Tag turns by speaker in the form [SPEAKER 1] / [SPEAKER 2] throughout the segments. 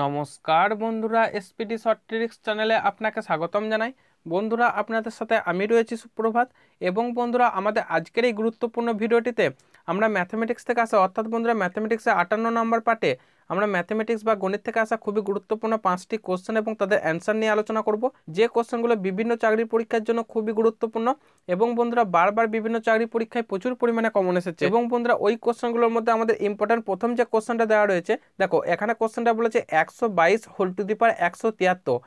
[SPEAKER 1] নমস্কার বন্ধুরা SPD short tricks চ্যানেলে আপনাকে স্বাগতম জানাই বন্ধুরা আপনাদের সাথে আমি রয়েছি সুপ্রভাত এবং বন্ধুরা আমাদের আজকের এই গুরুত্বপূর্ণ ভিডিওটিতে আমরা ম্যাথামেটিক্স থেকে আসা অর্থাৎ বন্ধুরা ম্যাথামেটিক্সে আটান্ন নম্বর পার্টে আমরা ম্যাথমেটিক্স বা গণিত থেকে আসা খুবই গুরুত্বপূর্ণ পাঁচটি কোশ্চেন এবং তাদের অ্যান্সার নিয়ে আলোচনা করব যে কোশ্চেনগুলো বিভিন্ন চাকরি পরীক্ষার জন্য খুবই গুরুত্বপূর্ণ এবং বন্ধুরা বারবার বিভিন্ন চাকরি পরীক্ষায় প্রচুর পরিমাণে কমন এসেছে এবং বন্ধুরা ওই কোশ্চেনগুলোর মধ্যে আমাদের ইম্পর্টেন্ট প্রথম যে কোশ্চেনটা দেওয়া রয়েছে দেখো এখানে কোশ্চেনটা বলেছে একশো বাইশ হোল টু দি পার একশো তিয়াত্তর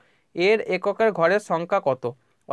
[SPEAKER 1] এর এককের ঘরের সংখ্যা কত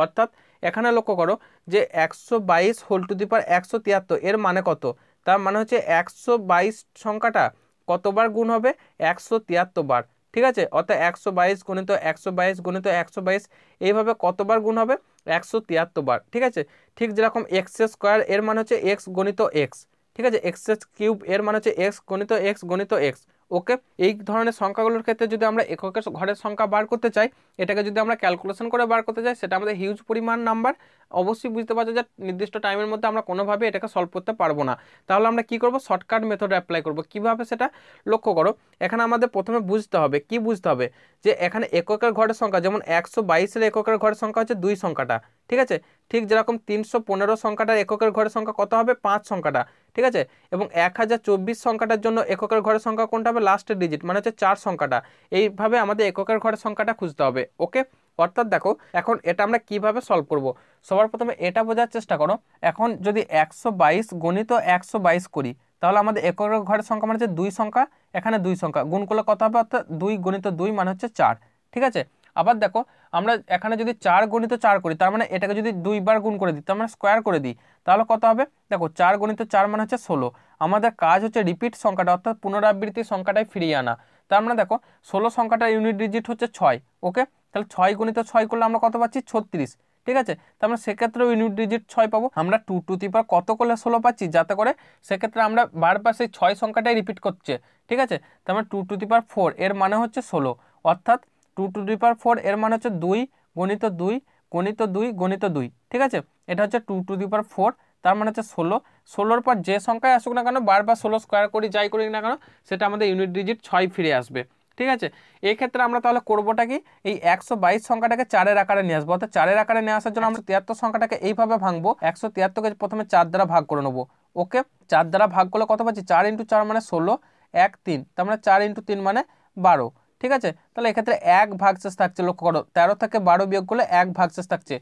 [SPEAKER 1] অর্থাৎ এখানে লক্ষ্য করো যে একশো বাইশ হোল টু দি পার একশো তিয়াত্তর এর মানে কত তার মানে হচ্ছে একশো বাইশ সংখ্যাটা কতবার গুণ হবে একশো তিয়াত্তর বার ঠিক আছে অর্থাৎ একশো বাইশ গণিত একশো বাইশ গণিত একশো বাইশ এইভাবে কতবার গুণ হবে একশো তিয়াত্তর বার ঠিক আছে ঠিক যেরকম এক্স স্কোয়ার এর মানে হচ্ছে এক্স গণিত এক্স ঠিক আছে এক্স কিউব এর মানে হচ্ছে এক্স গণিত এক্স গণিত এক্স ওকে এই ধরনের সংখ্যাগুলোর ক্ষেত্রে যদি আমরা এককের ঘরের সংখ্যা বার করতে চাই এটাকে যদি আমরা ক্যালকুলেশন করে বার করতে চাই সেটা আমাদের হিউজ পরিমাণ নাম্বার অবশ্যই বুঝতে পারছো যে নির্দিষ্ট টাইমের মধ্যে আমরা কোনোভাবে এটাকে সলভ করতে পারবো না তাহলে আমরা কি করব শর্টকাট মেথড অ্যাপ্লাই করব কিভাবে সেটা লক্ষ্য করো এখানে আমাদের প্রথমে বুঝতে হবে কি বুঝতে হবে যে এখানে এককের ঘরের সংখ্যা যেমন একশো বাইশের এককের ঘরের সংখ্যা হচ্ছে দুই সংখ্যাটা ঠিক আছে ঠিক যেরকম তিনশো পনেরো সংখ্যাটার এককের ঘরের সংখ্যা কত হবে পাঁচ সংখ্যাটা ঠিক আছে এবং এক হাজার চব্বিশ সংখ্যাটার জন্য এককের ঘরের সংখ্যা কোনটা হবে লাস্টের ডিজিট মানে হচ্ছে চার সংখ্যাটা এইভাবে আমাদের এককের ঘরের সংখ্যাটা খুঁজতে হবে ওকে অর্থাৎ দেখো এখন এটা আমরা কিভাবে সলভ করব। সবার প্রথমে এটা বোঝার চেষ্টা করো এখন যদি একশো বাইশ গণিত একশো বাইশ করি তাহলে আমাদের এককের ঘরের সংখ্যা মানে হচ্ছে দুই সংখ্যা এখানে দুই সংখ্যা গুণ করলে কত হবে অর্থাৎ দুই গণিত দুই মানে হচ্ছে চার ঠিক আছে আবার দেখো আমরা এখানে যদি চার গণিত চার করি তার মানে এটাকে যদি দুইবার গুণ করে দিই তার মানে স্কোয়ার করে দিই তাহলে কত হবে দেখো চার গণিত চার মানে হচ্ছে ষোলো আমাদের কাজ হচ্ছে রিপিট সংখ্যাটা অর্থাৎ পুনরাবৃত্তির সংখ্যাটাই ফিরিয়ে আনা তার মানে দেখো ষোলো সংখ্যাটা ইউনিট ডিজিট হচ্ছে ছয় ওকে তাহলে ছয় গণিত ছয় করলে আমরা কত পাচ্ছি ছত্রিশ ঠিক আছে তার মানে সেক্ষেত্রেও ইউনিট ডিজিট ছয় পাবো আমরা টু টু তিপার কত করলে ষোলো পাচ্ছি যাতে করে সেক্ষেত্রে আমরা বারবার সেই ছয় সংখ্যাটাই রিপিট করছে ঠিক আছে তার মানে টু টু তিপার ফোর এর মানে হচ্ছে ষোলো অর্থাৎ two to the power four এর মানে হচ্ছে দুই গণিত দুই গণিত দুই গণিত দুই ঠিক আছে এটা হচ্ছে two to the power four তার মানে হচ্ছে ষোলো ষোলোর পর যে সংখ্যায় আসুক না কেন বারবার ষোলো স্কোয়ার করি যাই করি না কেন সেটা আমাদের ইউনিট ডিজিট ছয় ফিরে আসবে ঠিক আছে এক্ষেত্রে আমরা তাহলে করবোটা কি এই একশো বাইশ সংখ্যাটাকে চারের আকারে নিয়ে আসবো অর্থাৎ চারের আকারে নিয়ে আসার জন্য আমরা তিয়াত্তর সংখ্যাটাকে এইভাবে ভাঙবো একশো তিয়াত্তরকে প্রথমে চার দ্বারা ভাগ করে নেবো ওকে চার দ্বারা ভাগ করলে কত পাচ্ছি চার ইন্টু চার মানে ষোলো এক তিন তার মানে চার ইন্টু তিন মানে বারো ঠিক আছে তাহলে এক্ষেত্রে এক ভাগশেষ থাকছে লক্ষ্য করো তেরো থেকে বারো বিয়োগ করলে এক ভাগশেষ থাকছে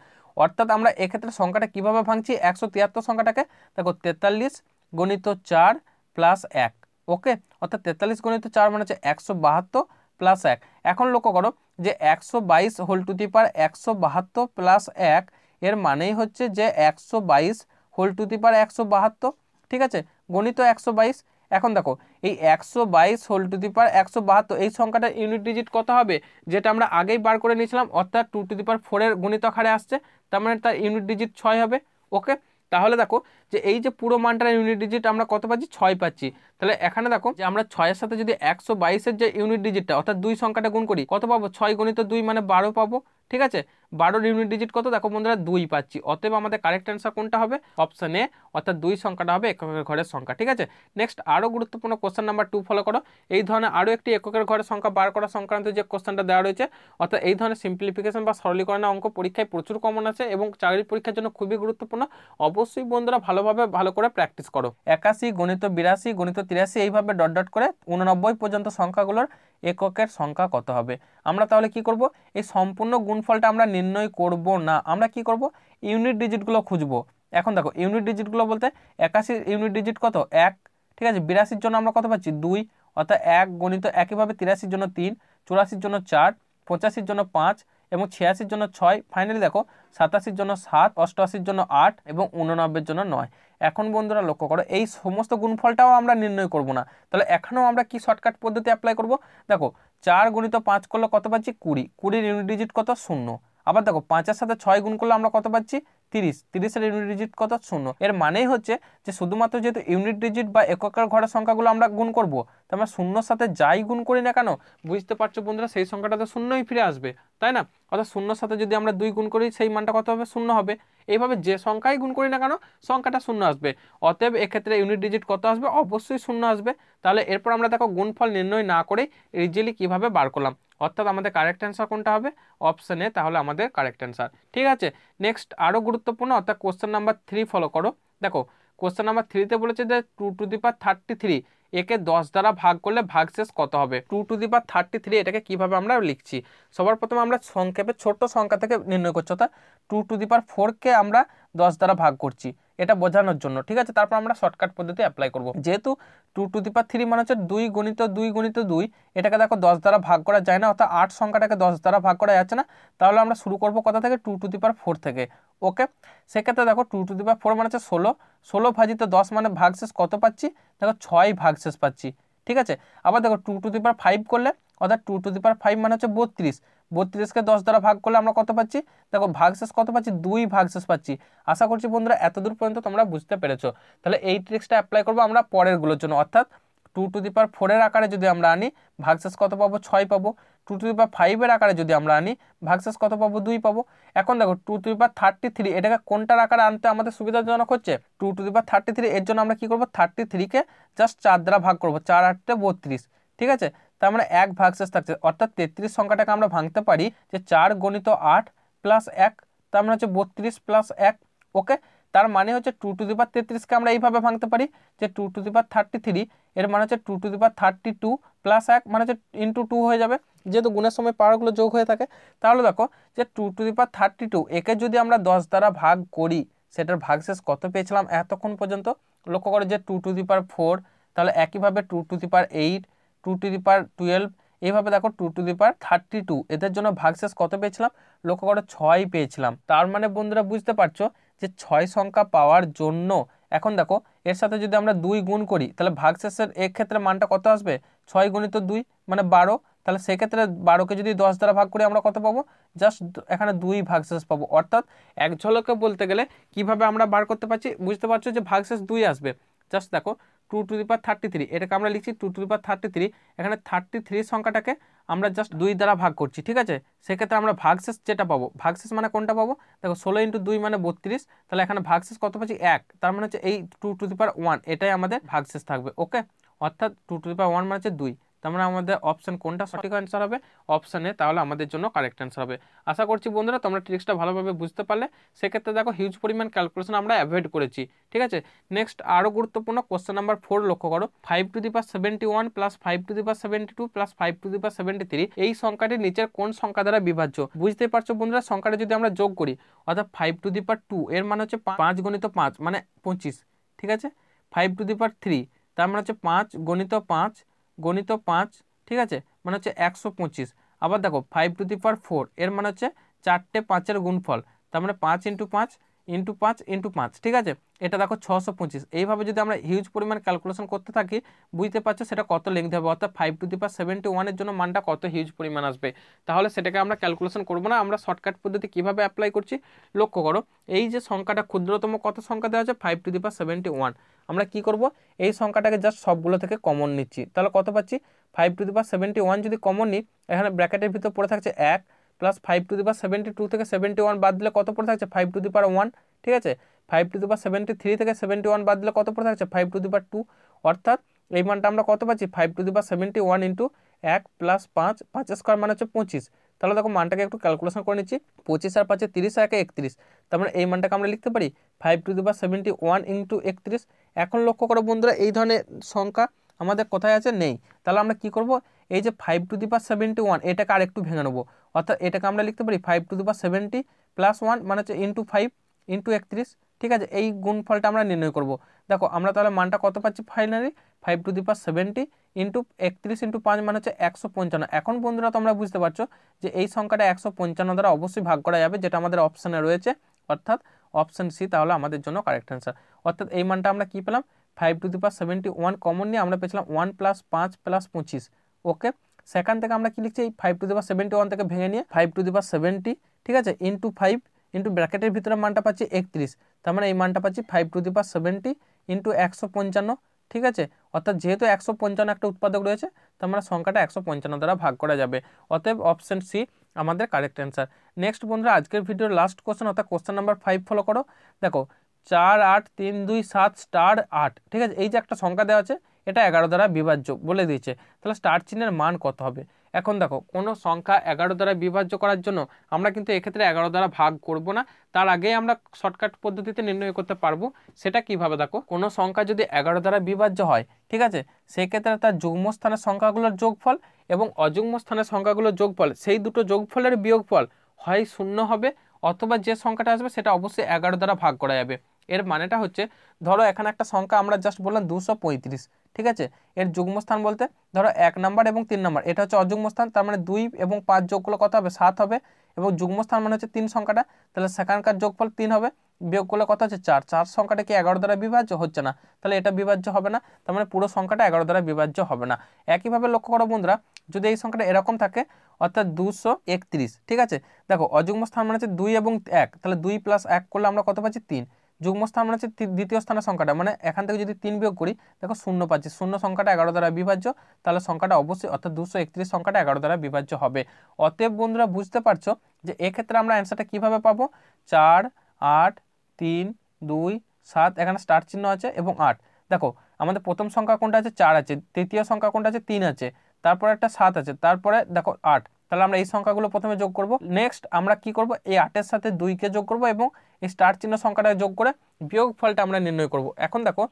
[SPEAKER 1] অর্থাৎ আমরা এক্ষেত্রে সংখ্যাটা কিভাবে ভাঙছি একশো তিয়াত্তর সংখ্যাটাকে দেখো তেতাল্লিশ গণিত চার প্লাস এক ওকে অর্থাৎ তেতাল্লিশ গণিত চার মানে হচ্ছে একশো বাহাত্তর প্লাস এক এখন লক্ষ্য করো যে একশো বাইশ হোল টু দি পার একশো বাহাত্তর প্লাস এক এর মানেই হচ্ছে যে একশো বাইশ হোল টু দি পার একশো বাহাত্তর ঠিক আছে গণিত একশো বাইশ এখন দেখো এই একশো বাইশ হোল টু দি পার একশো বাহাত্তর এই সংখ্যাটার ইউনিট ডিজিট কত হবে যেটা আমরা আগেই বার করে নিয়েছিলাম অর্থাৎ টু টু দি পার ফোরের গণিত হারে আসছে তার মানে তার ইউনিট ডিজিট ছয় হবে ওকে তাহলে দেখো যে এই যে পুরো মানটার ইউনিট ডিজিট আমরা কত পাচ্ছি ছয় পাচ্ছি তাহলে এখানে দেখো যে আমরা ছয়ের সাথে যদি একশো বাইশের যে ইউনিট ডিজিটটা অর্থাৎ দুই সংখ্যাটা গুণ করি কত পাবো ছয় গণিত দুই মানে বারো পাবো ঠিক আছে বারোর ইউনিট ডিজিট কত দেখো বন্ধুরা দুই পাচ্ছি অতএব আমাদের কারেক্ট অ্যান্সার কোনটা হবে অপশান এ অর্থাৎ দুই সংখ্যাটা হবে এককের ঘরের সংখ্যা ঠিক আছে নেক্সট আরও গুরুত্বপূর্ণ কোশ্চেন নাম্বার টু ফলো করো এই ধরনের আরও একটি এককের ঘরের সংখ্যা বার করা সংক্রান্ত যে কোশ্চেনটা দেওয়া রয়েছে অর্থাৎ এই ধরনের সিম্পলিফিকেশন বা সরলীকরণের অঙ্ক পরীক্ষায় প্রচুর কমন আছে এবং চাকরি পরীক্ষার জন্য খুবই গুরুত্বপূর্ণ অবশ্যই বন্ধুরা ভালোভাবে ভালো করে প্র্যাকটিস করো একাশি গণিত বিরাশি গণিত তিরাশি এইভাবে ডট ডট করে উননব্বই পর্যন্ত সংখ্যাগুলোর এককের সংখ্যা কত হবে আমরা তাহলে কি করব এই সম্পূর্ণ গুণফলটা আমরা নির্ণয় করব না আমরা কি করব ইউনিট ডিজিটগুলো খুঁজব এখন দেখো ইউনিট ডিজিটগুলো বলতে একাশি ইউনিট ডিজিট কত এক ঠিক আছে বিরাশির জন্য আমরা কত পাচ্ছি দুই অর্থাৎ এক গণিত একইভাবে তিরাশির জন্য তিন চুরাশির জন্য চার পঁচাশির জন্য পাঁচ এবং ছিয়াশির জন্য ছয় ফাইনালি দেখো সাতাশির জন্য সাত অষ্টআশির জন্য আট এবং উননব্বের জন্য নয় এখন বন্ধুরা লক্ষ্য করো এই সমস্ত গুণফলটাও আমরা নির্ণয় করব না তাহলে এখনও আমরা কি শর্টকাট পদ্ধতি অ্যাপ্লাই করব দেখো চার গুণিত পাঁচ করলে কত পাচ্ছি কুড়ি কুড়ির ইউনিট ডিজিট কত শূন্য আবার দেখো পাঁচের সাথে ছয় গুণ করলে আমরা কত পাচ্ছি তিরিশ তিরিশের ইউনিট ডিজিট কত শূন্য এর মানেই হচ্ছে যে শুধুমাত্র যেহেতু ইউনিট ডিজিট বা এককের ঘরের সংখ্যাগুলো আমরা গুণ করব তো আমরা শূন্যর সাথে যাই গুণ করি না কেন বুঝতে পারছো বন্ধুরা সেই সংখ্যাটা তো শূন্যই ফিরে আসবে তাই না অর্থাৎ শূন্যর সাথে যদি আমরা দুই গুণ করি সেই মানটা কত হবে শূন্য হবে এইভাবে যে সংখ্যাই গুণ করি না কেন সংখ্যাটা শূন্য আসবে অতএব এক্ষেত্রে ইউনিট ডিজিট কত আসবে অবশ্যই শূন্য আসবে তাহলে এরপর আমরা দেখো গুণফল নির্ণয় না করে ইজিলি কিভাবে বার করলাম অর্থাৎ আমাদের কারেক্ট অ্যান্সার কোনটা হবে অপশানে তাহলে আমাদের কারেক্ট অ্যান্সার ঠিক আছে নেক্সট আরও গুরুত্বপূর্ণ অর্থাৎ কোশ্চেন নাম্বার থ্রি ফলো করো দেখো কোশ্চেন নাম্বার থ্রিতে বলেছে যে two to the power thirty three একে দশ দ্বারা ভাগ করলে ভাগশেষ কত হবে two to the power thirty three এটাকে কীভাবে আমরা লিখছি সবার প্রথমে আমরা সংক্ষেপে ছোট্ট সংখ্যা থেকে নির্ণয় করছি অর্থাৎ টু টু দি পার ফোরকে আমরা দশ দ্বারা ভাগ করছি এটা বোঝানোর জন্য ঠিক আছে তারপর আমরা শর্টকাট পদ্ধতি অ্যাপ্লাই করব যেহেতু two to the power three মানে হচ্ছে দুই গণিত দুই গণিত দুই এটাকে দেখো দশ দ্বারা ভাগ করা যায় না অর্থাৎ আট সংখ্যাটাকে দশ দ্বারা ভাগ করা যাচ্ছে না তাহলে আমরা শুরু করব কথা থেকে two to the power four থেকে ওকে সেক্ষেত্রে দেখো two to the power four মানে হচ্ছে ষোলো ষোলো ভাজিতে দশ মানে ভাগশেষ কত পাচ্ছি দেখো ছয় ভাগশেষ পাচ্ছি ঠিক আছে আবার দেখো two to the power five করলে অর্থাৎ two to the power five মানে হচ্ছে বত্রিশ বত্রিশকে দশ দ্বারা ভাগ করলে আমরা কত পাচ্ছি দেখো ভাগশেষ কত পাচ্ছি দুই ভাগশেষ পাচ্ছি আশা করছি বন্ধুরা এতদূর পর্যন্ত তোমরা বুঝতে পেরেছ তাহলে এই ট্রিক্সটা অ্যাপ্লাই করবো আমরা পরেরগুলোর জন্য অর্থাৎ টু টু দি পাওয়ার ফোরের আকারে যদি আমরা আনি ভাগশেষ কত পাবো ছয় পাবো টু টু দি পাওয়ার ফাইভের আকারে যদি আমরা আনি ভাগশেষ কত পাবো দুই পাবো এখন দেখো two to the power thirty three এটাকে কোনটার আকারে আনতে আমাদের সুবিধাজনক হচ্ছে two to the power thirty three এর জন্য আমরা কী করবো থার্টি থ্রিকে জাস্ট চার দ্বারা ভাগ করবো চার আটটা বত্রিশ ঠিক আছে তার মানে এক ভাগশেষ থাকছে অর্থাৎ তেত্রিশ সংখ্যাটাকে আমরা ভাঙতে পারি যে চার গণিত আট প্লাস এক তার মানে হচ্ছে বত্রিশ প্লাস এক ওকে তার মানে হচ্ছে টু টু দিপার তেত্রিশকে আমরা এইভাবে ভাঙতে পারি যে two to the power thirty three এর মানে হচ্ছে two to the power thirty two plus এক মানে হচ্ছে ইন্টু টু হয়ে যাবে যেহেতু গুণের সময় পাওয়ারগুলো যোগ হয়ে থাকে তাহলে দেখো যে two to the power thirty two একে যদি আমরা দশ দ্বারা ভাগ করি সেটার ভাগশেষ কত পেয়েছিলাম এতক্ষণ পর্যন্ত লক্ষ্য করে যে টু টু দিপার ফোর তাহলে একইভাবে two to the power eight two to the power twelve এইভাবে দেখো two to the power thirty two এদের জন্য ভাগশেষ কত পেয়েছিলাম লক্ষ্য করো ছয় পেয়েছিলাম তার মানে বন্ধুরা বুঝতে পারছো যে ছয় সংখ্যা পাওয়ার জন্য এখন দেখো এর সাথে যদি আমরা দুই গুণ করি তাহলে ভাগশেষের ক্ষেত্রে মানটা কত আসবে ছয় গুণিত দুই মানে বারো তাহলে সেক্ষেত্রে বারোকে যদি দশ দ্বারা ভাগ করে আমরা কত পাবো জাস্ট এখানে দুই ভাগশেষ পাবো অর্থাৎ এক ঝলকে বলতে গেলে কিভাবে আমরা বার করতে পারছি বুঝতে পারছো যে ভাগশেষ দুই আসবে জাস্ট দেখো two to the power thirty three এটাকে আমরা লিখছি two to the power thirty three এখানে থার্টি থ্রি সংখ্যাটাকে আমরা জাস্ট দুই দ্বারা ভাগ করছি ঠিক আছে সেক্ষেত্রে আমরা ভাগশেষ যেটা পাবো ভাগশেষ মানে কোনটা পাবো দেখো ষোলো ইন্টু দুই মানে বত্রিশ তাহলে এখানে ভাগশেষ কত পাচ্ছি এক তার মানে হচ্ছে এই two to the power one এটাই আমাদের ভাগশেষ থাকবে ওকে অর্থাৎ two to the power one মানে হচ্ছে দুই তার মানে আমাদের অপশান কোনটা সঠিক অ্যান্সার হবে অপশানে তাহলে আমাদের জন্য কারেক্ট অ্যান্সার হবে আশা করছি বন্ধুরা তোমরা ট্রিক্সটা ভালোভাবে বুঝতে পারলে সেক্ষেত্রে দেখো হিউজ পরিমাণ ক্যালকুলেশন আমরা অ্যাভয়েড করেছি ঠিক আছে নেক্সট আরও গুরুত্বপূর্ণ কোশ্চেন নাম্বার ফোর লক্ষ্য করো five to the power seventy one plus five to the power seventy two plus five to the power seventy three এই সংখ্যাটি নিচের কোন সংখ্যা দ্বারা বিভাজ্য বুঝতে পারছো বন্ধুরা সংখ্যাটা যদি আমরা যোগ করি অর্থাৎ five to the power two এর মানে হচ্ছে পাঁচ গণিত পাঁচ মানে পঁচিশ ঠিক আছে five to the power three তার মানে হচ্ছে পাঁচ গণিত পাঁচ গণিত পাঁচ ঠিক আছে মানে হচ্ছে একশো পঁচিশ আবার দেখো five to the power four এর মানে হচ্ছে চারটে পাঁচের গুণফল তার মানে পাঁচ ইন্টু পাঁচ ইন্টু পাঁচ ইন্টু পাঁচ ঠিক আছে এটা দেখো ছশো পঁচিশ এইভাবে যদি আমরা হিউজ পরিমাণ ক্যালকুলেশন করতে থাকি বুঝতে পারছো সেটা কত লেন্থ হবে অর্থাৎ five to the power seventy ওয়ানের জন্য মানটা কত হিউজ পরিমাণ আসবে তাহলে সেটাকে আমরা ক্যালকুলেশন করবো না আমরা শর্টকাট পদ্ধতি কীভাবে অ্যাপ্লাই করছি লক্ষ্য করো এই যে সংখ্যাটা ক্ষুদ্রতম কত সংখ্যা দেওয়া আছে five to the power seventy one আমরা কী করবো এই সংখ্যাটাকে জাস্ট সবগুলো থেকে কমন নিচ্ছি তাহলে কত পাচ্ছি five to the power seventy one যদি কমন নিই এখানে ব্র্যাকেটের ভিতর পড়ে থাকছে এক plus five to the power seventy two থেকে সেভেন্টি ওয়ান বাদ দিলে কত পড়ে থাকছে five to the power one ঠিক আছে five to the seventy three থেকে সেভেন্টি ওয়ান বাদ দিলে কত পড়ে থাকছে ফাইভ টু দি টু অর্থাৎ এই মানটা আমরা কত পাচ্ছি five to the seventy one into এক প্লাস পাঁচ পাঁচ স্কোয়ার মানে হচ্ছে পঁচিশ তাহলে দেখো মানটাকে একটু ক্যালকুলেশন করে নিচ্ছি পঁচিশ আর পাঁচে তিরিশ একে একত্রিশ তার মানে এই মানটাকে আমরা লিখতে পারি five to the seventy one into একত্রিশ এখন লক্ষ্য করো বন্ধুরা এই ধরনের সংখ্যা আমাদের কোথায় আছে নেই তাহলে আমরা কি করব এই যে five to the seventy one এটাকে আর একটু ভেঙে নেবো অর্থাৎ এটাকে আমরা লিখতে পারি five to the seventy plus one মানে হচ্ছে ইন্টু ফাইভ ইন্টু একত্রিশ ঠিক আছে এই গুণফলটা আমরা নির্ণয় করব দেখো আমরা তাহলে মানটা কত পাচ্ছি finally five to the power seventy into একত্রিশ ইন্টু পাঁচ মানে হচ্ছে একশো পঞ্চান্ন এখন বন্ধুরা তোমরা বুঝতে পারছো যে এই সংখ্যাটা একশো পঞ্চান্ন দ্বারা অবশ্যই ভাগ করা যাবে যেটা আমাদের অপশানে রয়েছে অর্থাৎ অপশান সি তাহলে আমাদের জন্য কারেক্ট অ্যান্সার অর্থাৎ এই মানটা আমরা কী পেলাম five to the power seventy one common নিয়ে আমরা পেয়েছিলাম ওয়ান প্লাস পাঁচ প্লাস পঁচিশ ওকে সেখান থেকে আমরা কি লিখছি এই five to the power seventy one থেকে ভেঙে নিয়ে five to the power seventy ঠিক আছে ইন্টু ফাইভ ইন্টু ব্র্যাকেটের ভিতরে মানটা পাচ্ছি একত্রিশ তার মানে এই মানটা পাচ্ছি five to the power seventy into একশো পঞ্চান্ন ঠিক আছে অর্থাৎ যেহেতু একশো পঞ্চান্ন একটা উৎপাদক রয়েছে তার মানে সংখ্যাটা একশো পঞ্চান্ন দ্বারা ভাগ করা যাবে অতএব অপশন সি আমাদের কারেক্ট অ্যান্সার নেক্সট বন্ধুরা আজকের ভিডিওর লাস্ট কোশ্চেন অর্থাৎ কোশ্চেন নাম্বার ফাইভ ফলো করো দেখো চার আট তিন দুই সাত স্টার আট ঠিক আছে এই যে একটা সংখ্যা দেওয়া আছে এটা এগারো দ্বারা বিভাজ্য বলে দিয়েছে তাহলে স্টার চিহ্নের মান কত হবে এখন দেখো কোনো সংখ্যা এগারো দ্বারা বিভাজ্য করার জন্য আমরা কিন্তু এক্ষেত্রে এগারো দ্বারা ভাগ করব না তার আগে আমরা শর্টকাট পদ্ধতিতে নির্ণয় করতে পারবো সেটা কিভাবে দেখো কোনো সংখ্যা যদি এগারো দ্বারা বিভাজ্য হয় ঠিক আছে সেক্ষেত্রে তার যুগ্ম স্থানের সংখ্যাগুলোর যোগফল এবং অযুগ্ম স্থানের সংখ্যাগুলোর যোগফল সেই দুটো যোগফলের বিয়োগফল হয় শূন্য হবে অথবা যে সংখ্যাটা আসবে সেটা অবশ্যই এগারো দ্বারা ভাগ করা যাবে এর মানেটা হচ্ছে ধরো এখানে একটা সংখ্যা আমরা জাস্ট বললাম দুশো ঠিক আছে এর যুগ্মস্থান বলতে ধরো এক নাম্বার এবং তিন নাম্বার এটা হচ্ছে অযুগ্ম স্থান তার মানে দুই এবং পাঁচ যোগগুলো কত হবে সাত হবে এবং যুগ্মস্থান মানে হচ্ছে তিন সংখ্যাটা তাহলে সেখানকার যোগফল তিন হবে বিয়োগ করলে কত হচ্ছে চার চার সংখ্যাটা কি এগারো দ্বারা বিভাজ্য হচ্ছে না তাহলে এটা বিভাজ্য হবে না তার মানে পুরো সংখ্যাটা এগারো দ্বারা বিভাজ্য হবে না একইভাবে লক্ষ্য করো বন্ধুরা যদি এই সংখ্যাটা এরকম থাকে অর্থাৎ দুশো একত্রিশ ঠিক আছে দেখো অযুগ্ম স্থান মানে হচ্ছে দুই এবং এক তাহলে দুই প্লাস এক করলে আমরা কত পাচ্ছি তিন যুগ্ম স্থান মানে হচ্ছে দ্বিতীয় স্থানের সংখ্যাটা মানে এখান থেকে যদি তিন বিয়োগ করি দেখো শূন্য পাচ্ছি শূন্য সংখ্যাটা এগারো দ্বারা বিভাজ্য তাহলে সংখ্যাটা অবশ্যই অর্থাৎ দুশো একত্রিশ সংখ্যাটা এগারো দ্বারা বিভাজ্য হবে অতএব বন্ধুরা বুঝতে পারছো যে এক্ষেত্রে আমরা অ্যান্সারটা কীভাবে পাবো চার আট তিন দুই সাত এখানে স্টার চিহ্ন আছে এবং আট দেখো আমাদের প্রথম সংখ্যা কোনটা আছে চার আছে তৃতীয় সংখ্যা কোনটা আছে তিন আছে তারপরে একটা সাত আছে তারপরে দেখো আট তাহলে আমরা এই সংখ্যাগুলো প্রথমে যোগ করব নেক্সট আমরা কি করব এই আটের সাথে দুইকে যোগ করব এবং এই স্টার চিহ্ন সংখ্যাটা যোগ করে বিয়োগ ফলটা আমরা নির্ণয় করব এখন দেখো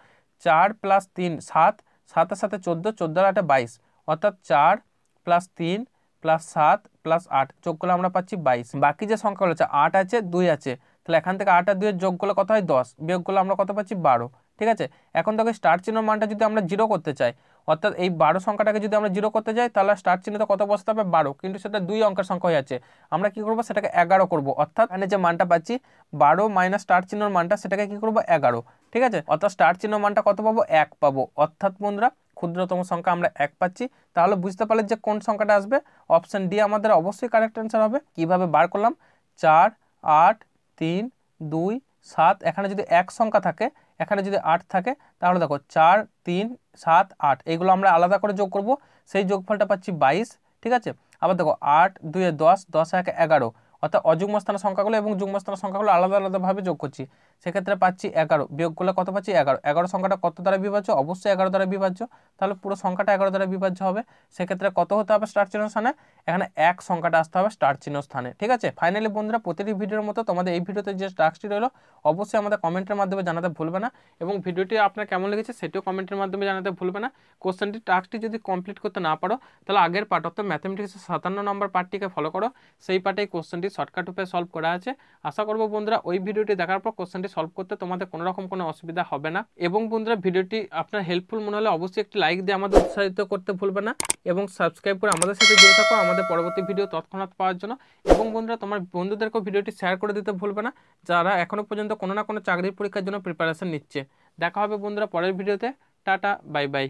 [SPEAKER 1] চার প্লাস তিন সাত সাতের সাথে চোদ্দো চোদ্দো আটে বাইশ অর্থাৎ চার প্লাস তিন প্লাস সাত প্লাস আট যোগ করলে আমরা পাচ্ছি বাইশ বাকি যে সংখ্যাগুলো আছে আট আছে দুই আছে তাহলে এখান থেকে আট আর দুইয়ের যোগ করলে কত হয় দশ বিয়োগ করলে আমরা কত পাচ্ছি বারো ঠিক আছে এখন দেখো স্টার চিহ্ন মানটা যদি আমরা জিরো করতে চাই অর্থাৎ এই বারো সংখ্যাটাকে যদি আমরা জিরো করতে যাই তাহলে স্টার চিহ্নিত কত বসতে হবে বারো কিন্তু সেটা দুই অঙ্কের সংখ্যা হয়ে যাচ্ছে আমরা কি করব সেটাকে এগারো করব অর্থাৎ এখানে যে মানটা পাচ্ছি বারো মাইনাস স্টার চিহ্নর মানটা সেটাকে কি করব এগারো ঠিক আছে অর্থাৎ স্টার চিহ্ন মানটা কত পাবো এক পাবো অর্থাৎ বন্ধুরা ক্ষুদ্রতম সংখ্যা আমরা এক পাচ্ছি তাহলে বুঝতে পারলে যে কোন সংখ্যাটা আসবে অপশান ডি আমাদের অবশ্যই কারেক্ট অ্যান্সার হবে কিভাবে বার করলাম চার আট তিন দুই সাত এখানে যদি এক সংখ্যা থাকে এখানে যদি আট থাকে তাহলে দেখো চার তিন সাত আট এইগুলো আমরা আলাদা করে যোগ করব সেই যোগফলটা পাচ্ছি বাইশ ঠিক আছে আবার দেখো আট দুয়ে দশ দশ এক এগারো অর্থাৎ অযুগ্মস্থানের সংখ্যাগুলো এবং যুগ্মস্থানের সংখ্যাগুলো আলাদা আলাদাভাবে যোগ করছি সেক্ষেত্রে পাচ্ছি এগারো বিয়োগ করলে কত পাচ্ছি এগারো এগারো সংখ্যাটা কত দ্বারা বিভাজ্য অবশ্যই এগারো দ্বারা বিভাজ্য তাহলে পুরো সংখ্যাটা এগারো দ্বারা বিভাজ্য হবে সেক্ষেত্রে কত হতে হবে স্টার চিহ্ন স্থানে এখানে এক সংখ্যাটা আসতে হবে স্টার চিহ্ন স্থানে ঠিক আছে ফাইনালি বন্ধুরা প্রতিটি ভিডিওর মতো তোমাদের এই ভিডিওতে যে টাস্কটি রইলো অবশ্যই আমাদের কমেন্টের মাধ্যমে জানাতে ভুলবে না এবং ভিডিওটি আপনার কেমন লেগেছে সেটিও কমেন্টের মাধ্যমে জানাতে ভুলবে না কোশ্চেনটি টাস্কটি যদি কমপ্লিট করতে না পারো তাহলে আগের পার্ট অর্থাৎ ম্যাথামেটিক্সের সাতান্ন নম্বর পার্টটিকে ফলো করো সেই পার্টেই কোশ্চেনটি শর্টকাট রূপে সলভ করা আছে আশা করবো বন্ধুরা ওই ভিডিওটি দেখার পর কোশ্চেনটি প্রবলেমটি সলভ করতে তোমাদের কোনো রকম কোনো অসুবিধা হবে না এবং বন্ধুরা ভিডিওটি আপনার হেল্পফুল মনে হলে অবশ্যই একটি লাইক দিয়ে আমাদের উৎসাহিত করতে ভুলবে না এবং সাবস্ক্রাইব করে আমাদের সাথে জুড়ে থাকো আমাদের পরবর্তী ভিডিও তৎক্ষণাৎ পাওয়ার জন্য এবং বন্ধুরা তোমার বন্ধুদেরকেও ভিডিওটি শেয়ার করে দিতে ভুলবে না যারা এখনও পর্যন্ত কোনো না কোনো চাকরির পরীক্ষার জন্য প্রিপারেশন নিচ্ছে দেখা হবে বন্ধুরা পরের ভিডিওতে টাটা বাই বাই